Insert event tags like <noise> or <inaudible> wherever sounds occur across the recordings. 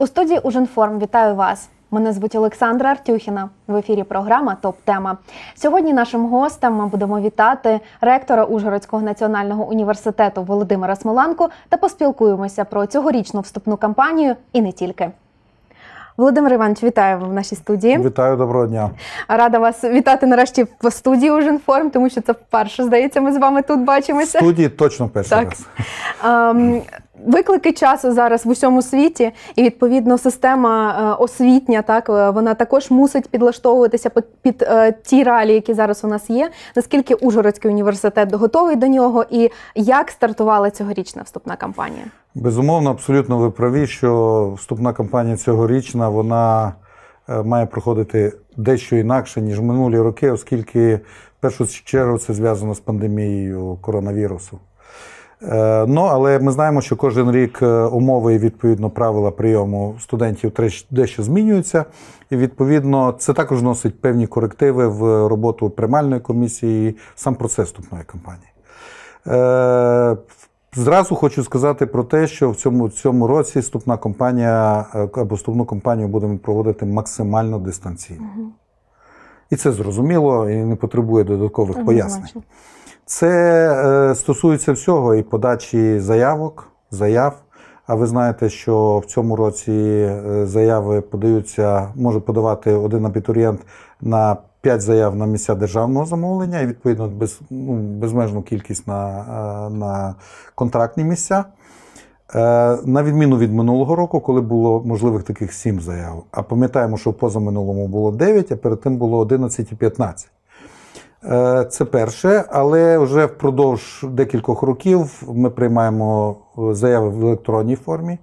У студії Ужинформ вітаю вас. Мене звуть Олександра Артюхіна. В ефірі програма ТОП-тема. Сьогодні нашим гостем ми будемо вітати ректора Ужгородського національного університету Володимира Смоланку та поспілкуємося про цьогорічну вступну кампанію і не тільки. Володимир Іванович, вітаю в нашій студії. Вітаю доброго дня. Рада вас вітати нарешті в студії «Ужинформ», тому що це вперше здається. Ми з вами тут бачимося. В Студії точно перший так. раз. Ем, Виклики часу зараз в усьому світі, і відповідно система е, освітня, так е, вона також мусить підлаштовуватися під, під е, ті реалії, які зараз у нас є. Наскільки Ужгородський університет готовий до нього, і як стартувала цьогорічна вступна кампанія? Безумовно, абсолютно ви праві, що вступна кампанія цьогорічна вона має проходити дещо інакше ніж минулі роки, оскільки в першу чергу це зв'язано з пандемією коронавірусу. Е, ну, Але ми знаємо, що кожен рік е, умови і відповідно правила прийому студентів дещо змінюються. І відповідно це також носить певні корективи в роботу приймальної комісії, і сам процес вступної кампанії. Е, зразу хочу сказати про те, що в цьому цьому році вступна компанія або вступну кампанію будемо проводити максимально дистанційно. Угу. І це зрозуміло і не потребує додаткових Однозначно. пояснень. Це е, стосується всього і подачі заявок, заяв. А ви знаєте, що в цьому році е, заяви подаються, може подавати один абітурієнт на 5 заяв на місця державного замовлення і відповідно без, ну, безмежну кількість на, е, на контрактні місця. На відміну від минулого року, коли було можливих таких 7 заяв. А пам'ятаємо, що позаминулому було 9, а перед тим було 11 і 15. Е, це перше, але вже впродовж декількох років ми приймаємо е, заяви в електронній формі.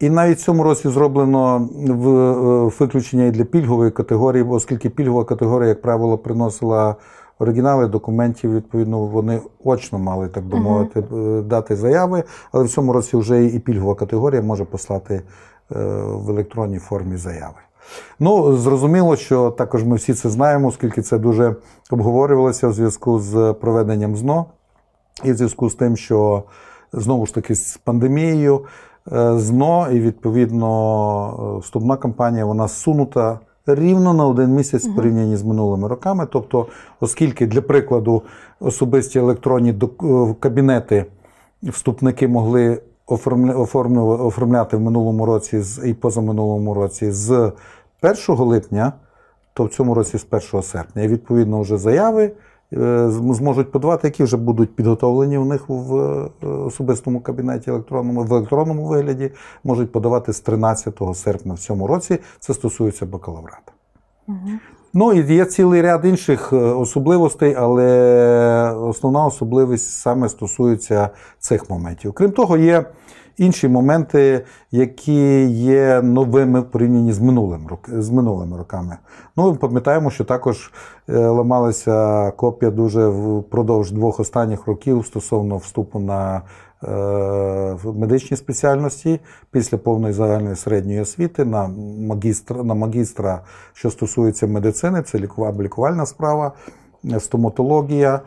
І навіть в цьому році зроблено е, виключення і для пільгової категорії, оскільки пільгова категорія, як правило, приносила оригінали документів, відповідно, вони очно мали, так би мовити, дати заяви. Але в цьому році вже і пільгова категорія може послати в електронній формі заяви. Ну, зрозуміло, що також ми всі це знаємо, оскільки це дуже обговорювалося у зв'язку з проведенням ЗНО і в зв'язку з тим, що знову ж таки з пандемією е, ЗНО, і відповідно е, вступна кампанія вона сунута. Рівно на один місяць порівняні з минулими роками. Тобто, оскільки для прикладу особисті електронні е, кабінети вступники могли оформляли, оформляти в минулому році і позаминулому році з 1 липня, то в цьому році з 1 серпня. І відповідно вже заяви е, зможуть подавати, які вже будуть підготовлені у них в е, особистому кабінеті електронному в електронному вигляді, можуть подавати з 13 серпня в цьому році. Це стосується бакалаврата. Угу. Ну і є цілий ряд інших е, особливостей, але основна особливість саме стосується цих моментів. Крім того, є інші моменти, які є новими порівняні з минулим з минулими роками. Ну і пам'ятаємо, що також е, ламалася копія дуже впродовж двох останніх років стосовно вступу на Е, медичні спеціальності після повної загальної середньої освіти на магістра, на магістра, що стосується медицини, це лікувальна справа, е, стоматологія.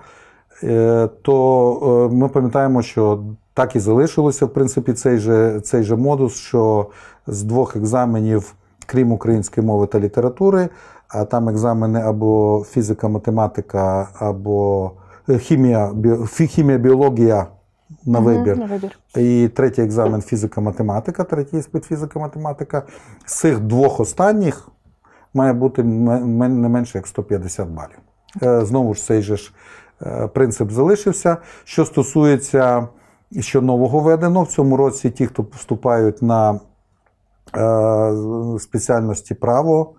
Е, то ми пам'ятаємо, що так і залишилося в принципі цей же цей же модус, що з двох екзаменів, крім української мови та літератури, а там екзамени або фізика, математика, або хімія, біо, хімія біологія на вибір. На вибір. І третій екзамен фізика-математика, третій іспит фізика-математика. З цих двох останніх має бути не менше як 150 балів. Е, знову ж цей же ж е, принцип залишився. Що стосується що нового введено, в цьому році ті, хто вступають на е, спеціальності право,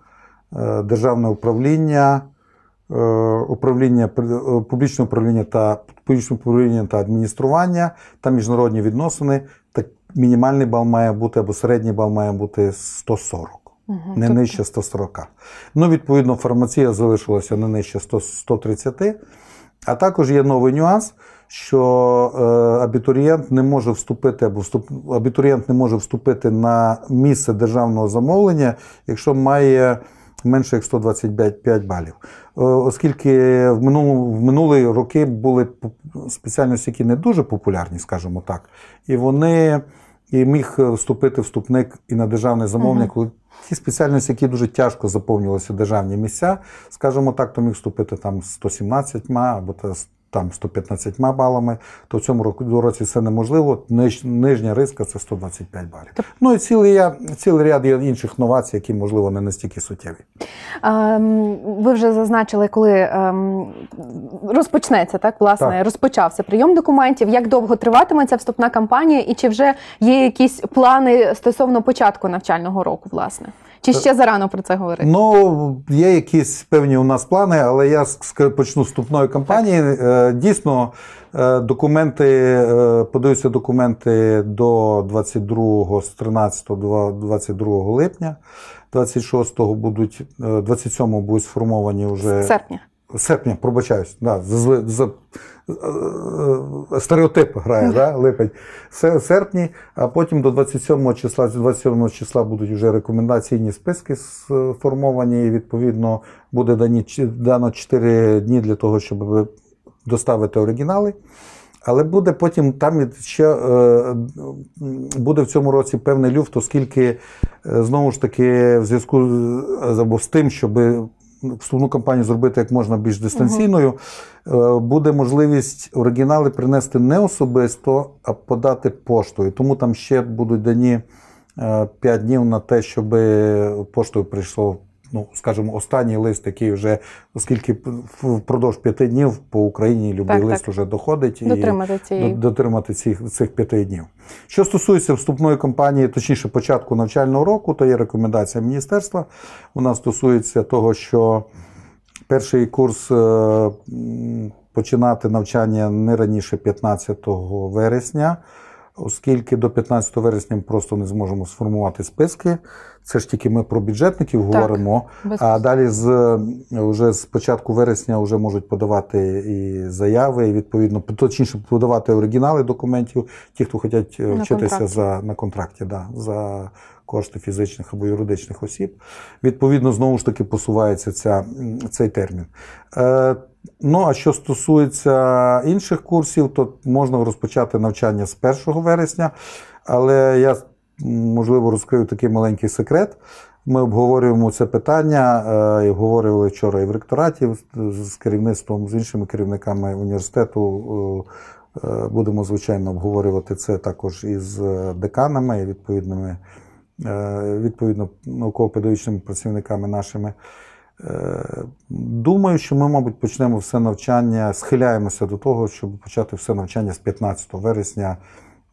державне управління, Е, управління е, публічного управління та публічного управління та адміністрування та міжнародні відносини, так мінімальний бал має бути або середній бал має бути 140. Угу, не тобто... нижче 140. Ну, відповідно, фармація залишилася не нижче 100, 130. А також є новий нюанс, що е, абітурієнт не може вступити або вступ абітурієнт не може вступити на місце державного замовлення, якщо має менше як 125 балів. Е, оскільки в минулу, в минулі роки були спеціальності, які не дуже популярні, скажімо так, і вони і міг вступити вступник і на державне замовлення, коли ті спеціальності, які дуже тяжко заповнювалися державні місця, скажімо так, то міг вступити там 117 або там 115 балами, то в цьому року році це неможливо. Ниж, нижня риска це 125 балів. Тоб... Ну і цілий цілий ряд інших новацій, які, можливо, не настільки суттєві. Ем, ви вже зазначили, коли ем, розпочнеться так, власне, так. розпочався прийом документів. Як довго триватиме ця вступна кампанія, і чи вже є якісь плани стосовно початку навчального року, власне? Чи ще зарано про це говорити? Ну є якісь певні у нас плани, але я почну з вступної кампанії. Так. Е, дійсно, е, документи е, подаються документи до 22 з 13 до 22 липня, 26-го будуть 27-го будуть сформовані вже серпня. Серпня, пробачаюсь, да, Е, е, стереотип грає, да, липень. серпні, а потім до 27 числа, з 27 числа будуть вже рекомендаційні списки сформовані, е, і відповідно буде дані, дано 4 дні для того, щоб доставити оригінали. Але буде потім там ще буде в цьому році певний люфт, оскільки знову ж таки в зв'язку з тим, щоб вступну кампанію зробити як можна більш дистанційною, угу. буде можливість оригінали принести не особисто, а подати поштою. Тому там ще будуть дані 5 е, днів на те, щоб поштою прийшло ну скажімо, останній лист, який вже оскільки впродовж п'яти днів по Україні любий так, лист так. вже доходить дотримати і цієї. дотримати цих цих п'яти днів. Що стосується вступної кампанії, точніше початку навчального року, то є рекомендація міністерства. Вона стосується того, що перший курс. Е, починати навчання не раніше 15 вересня оскільки до 15 вересня ми просто не зможемо сформувати списки. Це ж тільки ми про бюджетників так, говоримо. А далі з вже з початку вересня вже можуть подавати і заяви, і відповідно точніше подавати оригінали документів, ті, хто хочуть е, вчитися контракті. за на контракті, да, за кошти фізичних або юридичних осіб. Відповідно, знову ж таки посувається ця, цей термін. Е, Ну, а що стосується інших курсів, то можна розпочати навчання з 1 вересня, але я, можливо, розкрию такий маленький секрет. Ми обговорюємо це питання, е, і обговорювали вчора і в ректораті з керівництвом, з іншими керівниками університету. Е, е, будемо, звичайно, обговорювати це також із деканами і відповідними відповідно науково-педагогічними працівниками нашими. Е, думаю, що ми, мабуть, почнемо все навчання, схиляємося до того, щоб почати все навчання з 15 вересня,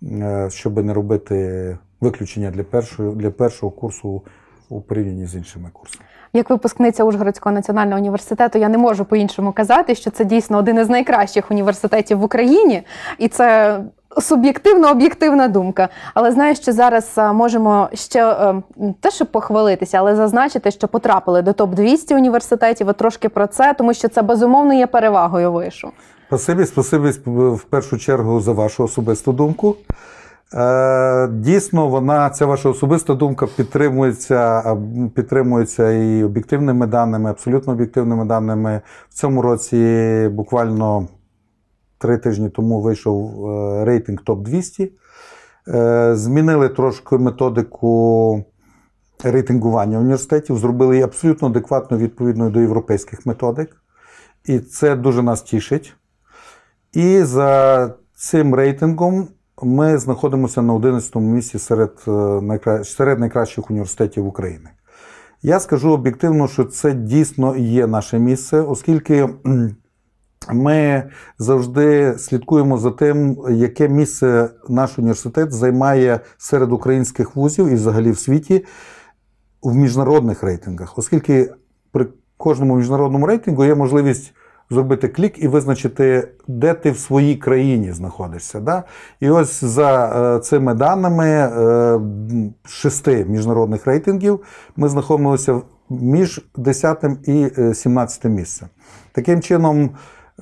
е, щоб не робити виключення для першого, для першого курсу у порівнянні з іншими курсами. Як випускниця Ужгородського національного університету, я не можу по-іншому казати, що це дійсно один із найкращих університетів в Україні, і це Суб'єктивно об'єктивна думка, але знаю, що зараз е, можемо ще е, те, щоб похвалитися, але зазначити, що потрапили до топ 200 університетів. От трошки про це, тому що це безумовно є перевагою. Вишу спасибі, спасибі в першу чергу за вашу особисту думку. Е, дійсно, вона ця ваша особиста думка підтримується, підтримується і об'єктивними даними, абсолютно об'єктивними даними. В цьому році буквально три тижні тому вийшов е, рейтинг топ-200. Е, змінили трошки методику рейтингування університетів, зробили її абсолютно адекватно відповідною до європейських методик. І це дуже нас тішить. І за цим рейтингом ми знаходимося на 11-му місці серед е, серед найкращих університетів України. Я скажу об'єктивно, що це дійсно є наше місце, оскільки. Ми завжди слідкуємо за тим, яке місце наш університет займає серед українських вузів і взагалі в світі в міжнародних рейтингах, оскільки при кожному міжнародному рейтингу є можливість зробити клік і визначити, де ти в своїй країні знаходишся. Да? І ось за е, цими даними е, шести міжнародних рейтингів ми знаходимося між 10 і 17 е, місцем. Таким чином.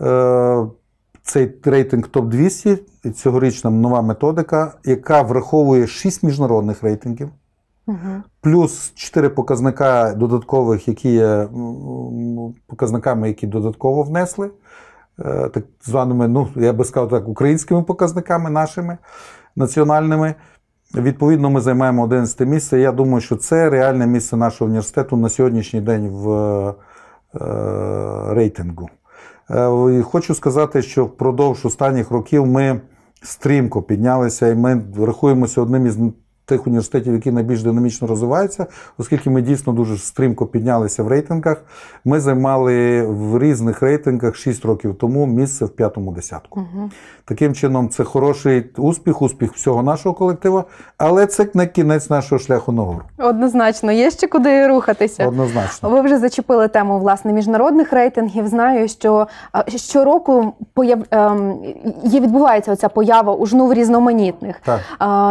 Е, цей рейтинг топ-200 цьогорічна нова методика, яка враховує 6 міжнародних рейтингів, угу. плюс 4 показника додаткових, які є показниками, які додатково внесли, е, так званими, ну я би сказав так, українськими показниками нашими національними. Відповідно, ми займаємо 11 місце. Я думаю, що це реальне місце нашого університету на сьогоднішній день в е, рейтингу. Е, хочу сказати, що впродовж останніх років ми стрімко піднялися і ми рахуємося одним із тих університетів, які найбільш динамічно розвиваються, оскільки ми дійсно дуже стрімко піднялися в рейтингах. Ми займали в різних рейтингах 6 років тому місце в п'ятому десятку. Угу. Таким чином, це хороший успіх, успіх всього нашого колективу, але це не кінець нашого шляху нагору. Однозначно, є ще куди рухатися. Однозначно, ви вже зачепили тему власне міжнародних рейтингів. Знаю, що щороку появ ем, є відбувається оця поява у жнув різноманітних. Так.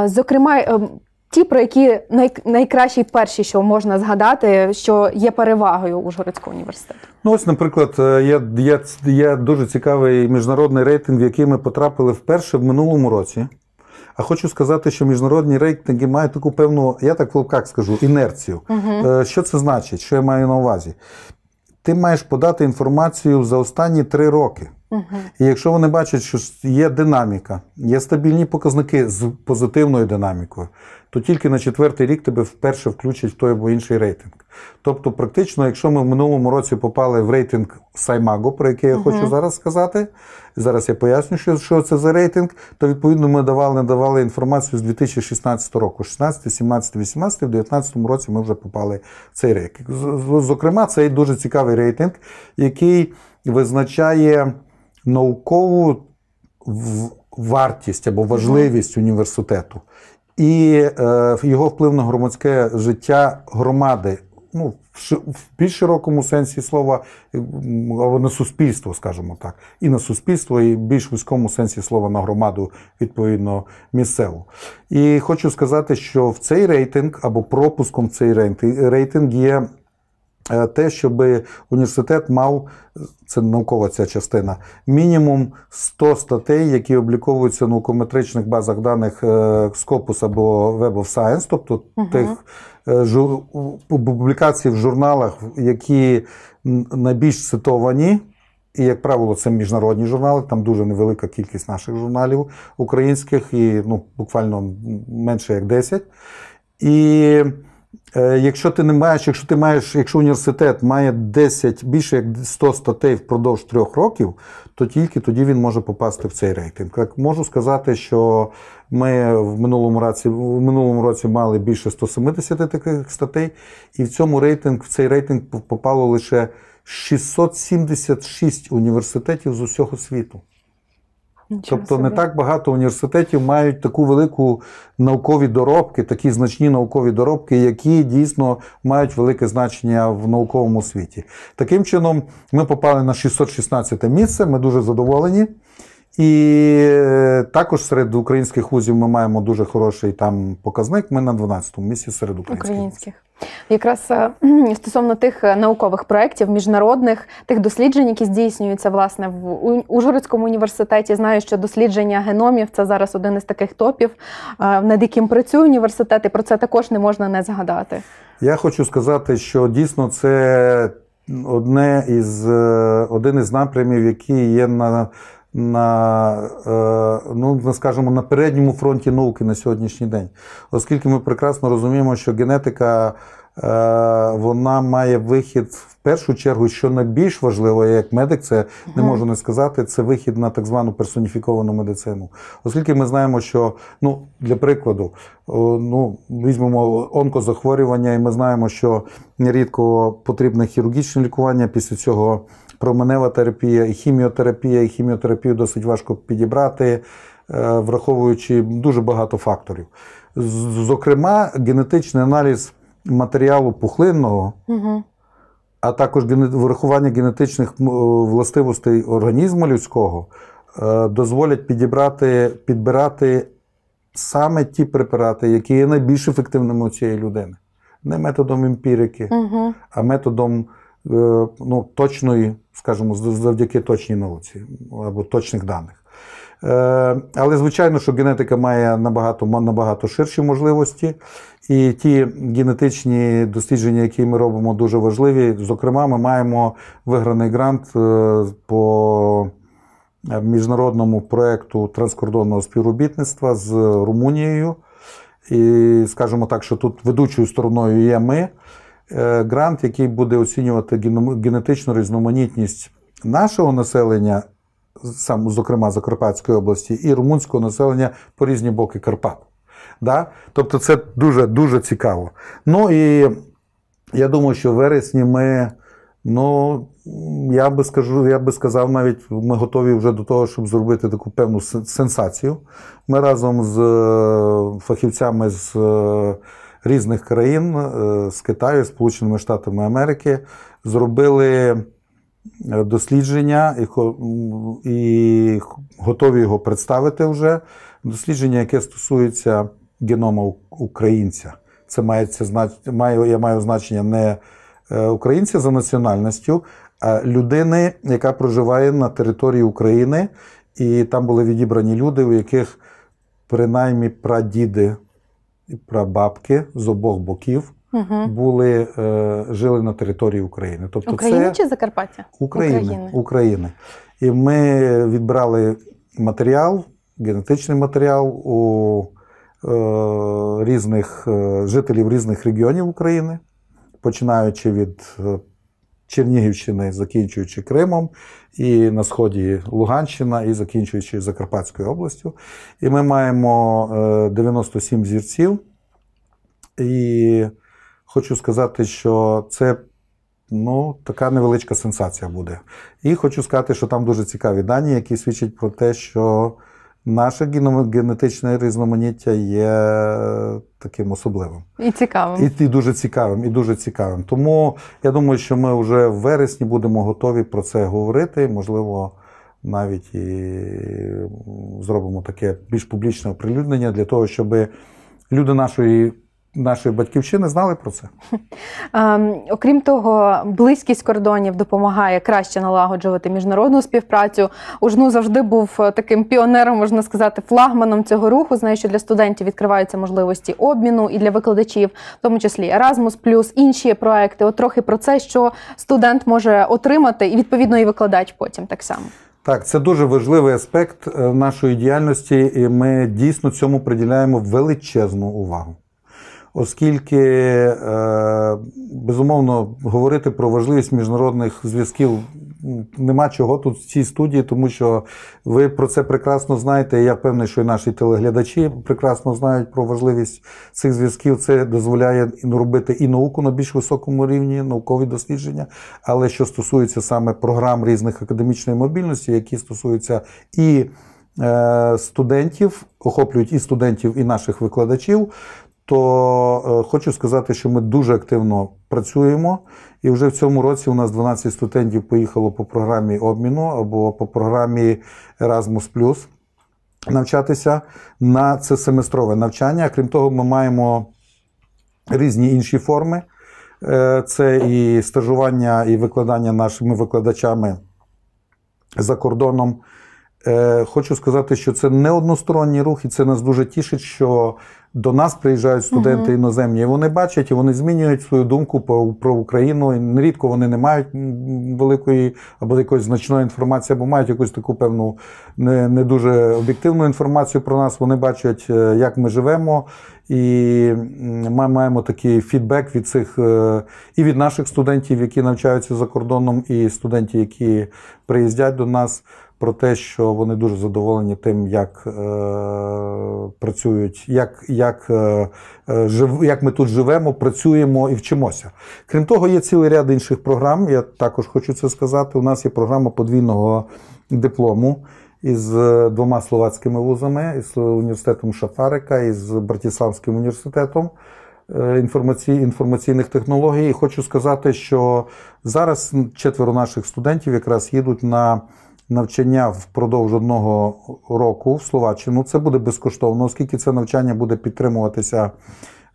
Зокрема, ем, ті, про які най, найкращі перші, що можна згадати, що є перевагою Ужгородського університету? Ну, ось, наприклад, е, є, є, є дуже цікавий міжнародний рейтинг, в який ми потрапили вперше в минулому році. А хочу сказати, що міжнародні рейтинги мають таку певну, я так в лапках скажу, інерцію. Угу. Що це значить? Що я маю на увазі? Ти маєш подати інформацію за останні три роки. Угу. І якщо вони бачать, що є динаміка, є стабільні показники з позитивною динамікою, то тільки на четвертий рік тебе вперше включать в той або інший рейтинг. Тобто, практично, якщо ми в минулому році попали в рейтинг Саймаго, про який я uh -huh. хочу зараз сказати, зараз я поясню, що що це за рейтинг, то відповідно ми давали надавали інформацію з 2016 року, 16, 17, 18, в 2019 році ми вже попали в цей рейтинг. Зокрема, це дуже цікавий рейтинг, який визначає наукову вартість або важливість університету і е, його вплив на громадське життя громади. Ну, в ш в більш широкому сенсі слова, або на суспільство, скажімо так, і на суспільство, і в більш вузькому сенсі слова на громаду, відповідно, місцеву. І хочу сказати, що в цей рейтинг або пропуском в цей рейтинг є Е, те, щоб університет мав, це наукова ця частина, мінімум 100 статей, які обліковуються в наукометричних базах даних е, Scopus або Web of Science, тобто угу. тих е, жур... публікацій в журналах, які найбільш цитовані. І, як правило, це міжнародні журнали, там дуже невелика кількість наших журналів українських, і ну, буквально менше як 10. І Е, якщо ти не маєш, якщо ти маєш, якщо університет має 10, більше як 100 статей впродовж трьох років, то тільки тоді він може попасти в цей рейтинг. Так можу сказати, що ми в минулому році в минулому році мали більше 170 таких статей, і в цьому рейтинг в цей рейтинг попало лише 676 університетів з усього світу тобто не так багато університетів мають таку велику наукові доробки, такі значні наукові доробки, які дійсно мають велике значення в науковому світі. Таким чином, ми попали на 616 місце. Ми дуже задоволені. І е, також серед українських вузів ми маємо дуже хороший там показник. Ми на 12-му місці серед українських. українських. Якраз е, стосовно тих е, наукових проєктів, міжнародних тих досліджень, які здійснюються власне в Ужгородському університеті, знаю, що дослідження геномів це зараз один із таких топів, е, над яким працює університет, і про це також не можна не згадати. Я хочу сказати, що дійсно це одне із один із напрямів, який є на на, е, ну, скажімо, на передньому фронті науки на сьогоднішній день, оскільки ми прекрасно розуміємо, що генетика. Е, вона має вихід в першу чергу, що найбільш важливо, я як медик, це не можу не сказати. Це вихід на так звану персоніфіковану медицину, оскільки ми знаємо, що ну для прикладу, ну візьмемо онкозахворювання, і ми знаємо, що нерідко потрібне хірургічне лікування після цього. Променева терапія, і хіміотерапія, і хіміотерапію досить важко підібрати, е, враховуючи дуже багато факторів. Зокрема, генетичний аналіз матеріалу пухлинного, угу. а також врахування генетичних е, властивостей організму людського е, дозволять підібрати, підбирати саме ті препарати, які є найбільш ефективними у цієї людини. Не методом емпірики, угу. а методом. Е, ну, точної, скажімо, завдяки точній науці або точних даних. Е, але, звичайно, що генетика має набагато набагато ширші можливості, і ті генетичні дослідження, які ми робимо, дуже важливі. Зокрема, ми маємо виграний грант е, по міжнародному проєкту транскордонного співробітництва з Румунією. І скажімо так, що тут ведучою стороною є ми. Е, грант, який буде оцінювати генетичну різноманітність нашого населення, сам, зокрема Закарпатської області, і румунського населення по різні боки Карпат. Да? Тобто це дуже дуже цікаво. Ну і я думаю, що в вересні ми, ну, я би скажу, я би сказав, навіть ми готові вже до того, щоб зробити таку певну сенсацію. Ми разом з е, фахівцями з е, різних країн е, з Китаю, Сполученими Штатами Америки зробили е, дослідження і готові його представити вже. Дослідження, яке стосується генома українця. Це мається це, має, я маю значення не е, українця за національністю, а людини, яка проживає на території України. І там були відібрані люди, у яких принаймні прадіди прабабки з обох боків угу. були, е, жили на території України. Тобто України це... чи Закарпаття? України. України. України. І ми відбрали матеріал, генетичний матеріал у е, різних е, жителів різних регіонів України, починаючи від е, Чернігівщини, закінчуючи Кримом, і на сході Луганщина, і закінчуючи Закарпатською областю. І ми маємо 97 е, зірців. І хочу сказати, що це ну, така невеличка сенсація буде. І хочу сказати, що там дуже цікаві дані, які свідчать про те, що. Наше генетичне різноманіття є таким особливим і цікавим, і, і дуже цікавим, і дуже цікавим. Тому я думаю, що ми вже в вересні будемо готові про це говорити. Можливо, навіть і зробимо таке більш публічне оприлюднення для того, щоб люди нашої нашої батьківщини знали про це. <laughs> Ем, окрім того, близькість кордонів допомагає краще налагоджувати міжнародну співпрацю. Ужну завжди був е, таким піонером, можна сказати, флагманом цього руху. Знаю, що для студентів відкриваються можливості обміну і для викладачів, в тому числі Erasmus+, плюс інші проекти. От трохи про це, що студент може отримати, і відповідно і викладач потім так само. Так, це дуже важливий аспект е, нашої діяльності, і ми дійсно цьому приділяємо величезну увагу оскільки, е, безумовно, говорити про важливість міжнародних зв'язків нема чого тут в цій студії, тому що ви про це прекрасно знаєте. Я впевнений, що і наші телеглядачі прекрасно знають про важливість цих зв'язків. Це дозволяє робити і науку на більш високому рівні, наукові дослідження. Але що стосується саме програм різних академічної мобільності, які стосуються і е, студентів, охоплюють і студентів, і наших викладачів, то е, хочу сказати, що ми дуже активно працюємо, і вже в цьому році у нас 12 студентів поїхало по програмі обміну або по програмі Erasmus+, навчатися на це семестрове навчання. Крім того, ми маємо різні інші форми. Е, це і стажування, і викладання нашими викладачами за кордоном. Е, хочу сказати, що це не односторонній рух, і це нас дуже тішить, що до нас приїжджають студенти uh іноземні. і Вони бачать і вони змінюють свою думку про Україну. І нерідко вони не мають великої або якоїсь значної інформації, або мають якусь таку певну не не дуже об'єктивну інформацію про нас. Вони бачать, е, як ми живемо, і ми маємо такий фідбек від цих е, і від наших студентів, які навчаються за кордоном, і студентів, які приїздять до нас про те, що вони дуже задоволені тим, як е, працюють, як як, е, е, жив, як ми тут живемо, працюємо і вчимося. Крім того, є цілий ряд інших програм. Я також хочу це сказати. У нас є програма подвійного диплому. Із е, двома словацькими вузами, із університетом Шафарика, із Братіславським університетом е, інформацій, інформаційних технологій. І хочу сказати, що зараз четверо наших студентів якраз їдуть на навчання впродовж одного року в Словаччину. Це буде безкоштовно, оскільки це навчання буде підтримуватися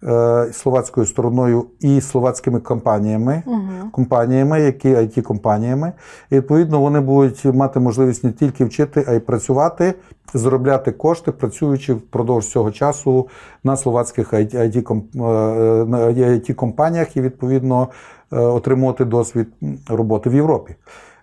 е, словацькою стороною і словацькими компаніями, угу. компаніями, які it компаніями І, Відповідно, вони будуть мати можливість не тільки вчити, а й працювати, заробляти кошти, працюючи впродовж цього часу на словацьких IT-компаніях е, е, і відповідно отримувати досвід роботи в Європі.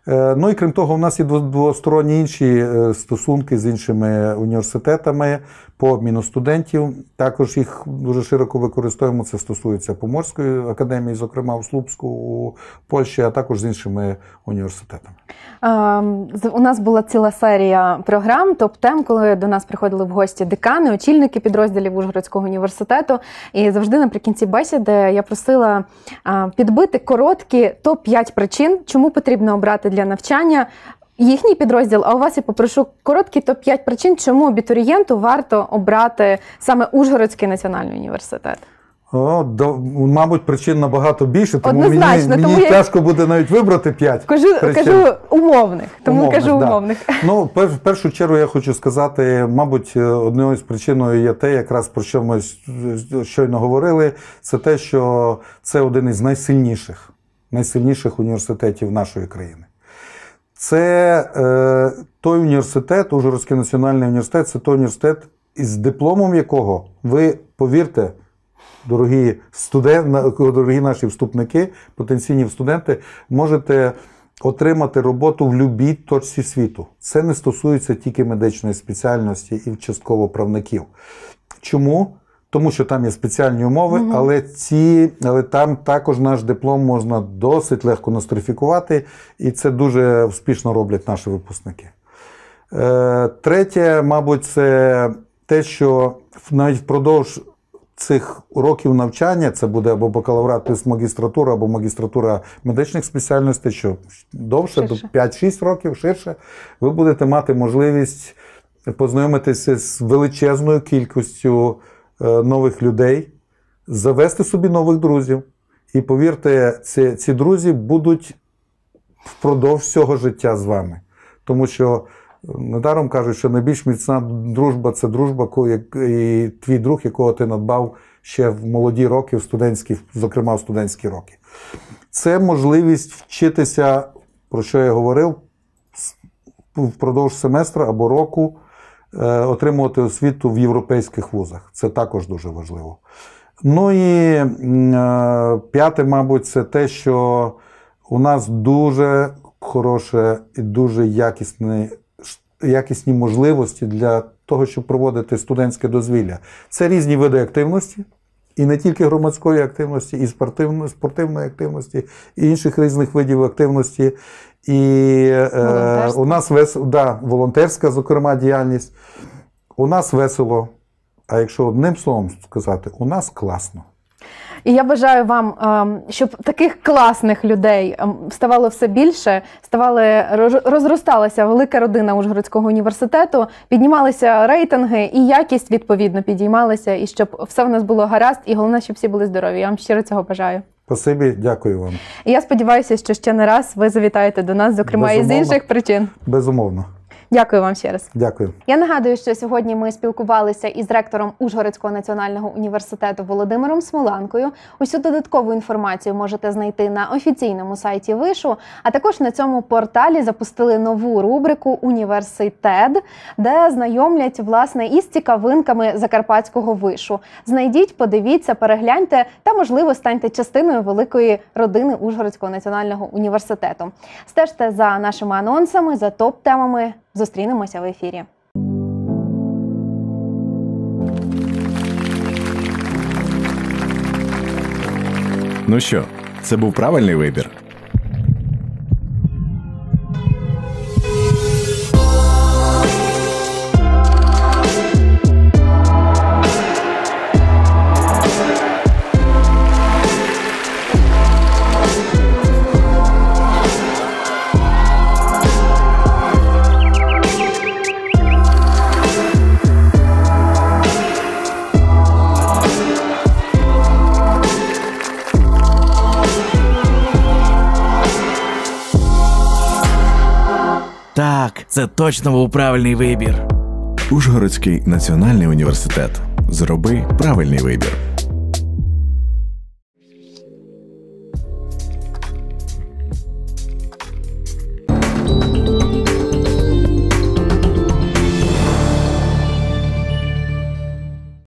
Е, ну і крім того, у нас є двосторонні інші е, стосунки з іншими університетами по обміну студентів. Також їх дуже широко використовуємо. Це стосується Поморської академії, зокрема в Слупську, у Польщі, а також з іншими університетами. Ем, у нас була ціла серія програм, топ-тем, коли до нас приходили в гості декани, очільники підрозділів Ужгородського університету. І завжди наприкінці бесіди я просила е, підбити короткі топ 5 причин, чому потрібно обрати для навчання їхній підрозділ, а у вас я попрошу короткі топ 5 причин, чому абітурієнту варто обрати саме Ужгородський національний університет. О, до, Мабуть, причин набагато більше, тому Однозначно, мені, тому мені я... тяжко буде навіть вибрати п'ять. Кажу кажу умовних, тому умовних, кажу да. умовних. <laughs> Ну, пер, в першу чергу я хочу сказати, мабуть, е, однією з причиною є те, якраз про що ми щойно говорили, це те, що це один із найсильніших, найсильніших університетів нашої країни. Це е, той університет, Ужгородський національний університет, це той університет, із дипломом якого ви повірте, дорогі студен... дорогі наші вступники, потенційні студенти, можете отримати роботу в будь-якій точці світу. Це не стосується тільки медичної спеціальності і частково правників. Чому? Тому що там є спеціальні умови, угу. але ці, але там також наш диплом можна досить легко нострифікувати, і це дуже успішно роблять наші випускники. Е, Третє, мабуть, це те, що навіть впродовж цих уроків навчання це буде або бакалаврат, плюс магістратура, або магістратура медичних спеціальностей, що довше, ширше. до 5-6 років ширше, ви будете мати можливість познайомитися з величезною кількістю. Е, нових людей, завести собі нових друзів. І повірте, ці, ці друзі будуть впродовж всього життя з вами. Тому що недаром кажуть, що найбільш міцна дружба це дружба, і твій друг, якого ти надбав ще в молоді роки, в студентські, зокрема в студентські роки. Це можливість вчитися, про що я говорив, впродовж семестру або року Е, отримувати освіту в європейських вузах. Це також дуже важливо. Ну і е, п'яте, мабуть, це те, що у нас дуже хороше і дуже якісне. Якісні можливості для того, щоб проводити студентське дозвілля. Це різні види активності, і не тільки громадської активності, і спортивної спортивної активності, і інших різних видів активності. І е, у нас вес... да, волонтерська, зокрема, діяльність. У нас весело. А якщо одним словом сказати, у нас класно. І я бажаю вам, ем, щоб таких класних людей ем, ставало все більше, ставали розросталася велика родина Ужгородського університету, піднімалися рейтинги і якість відповідно підіймалася, і щоб все в нас було гаразд, і головне, щоб всі були здорові. Я вам щиро цього бажаю. Спасибі, дякую вам. І Я сподіваюся, що ще не раз ви завітаєте до нас, зокрема і з інших причин. Безумовно. Дякую вам ще раз. Дякую. Я нагадую, що сьогодні ми спілкувалися із ректором Ужгородського національного університету Володимиром Смоланкою. Усю додаткову інформацію можете знайти на офіційному сайті вишу. А також на цьому порталі запустили нову рубрику Університет, де знайомлять власне із цікавинками закарпатського вишу. Знайдіть, подивіться, перегляньте та, можливо, станьте частиною великої родини Ужгородського національного університету. Стежте за нашими анонсами, за топ-темами. Зустрінемося в ефірі. Ну що, це був правильний вибір. це точно був правильний вибір. Ужгородський національний університет. Зроби правильний вибір.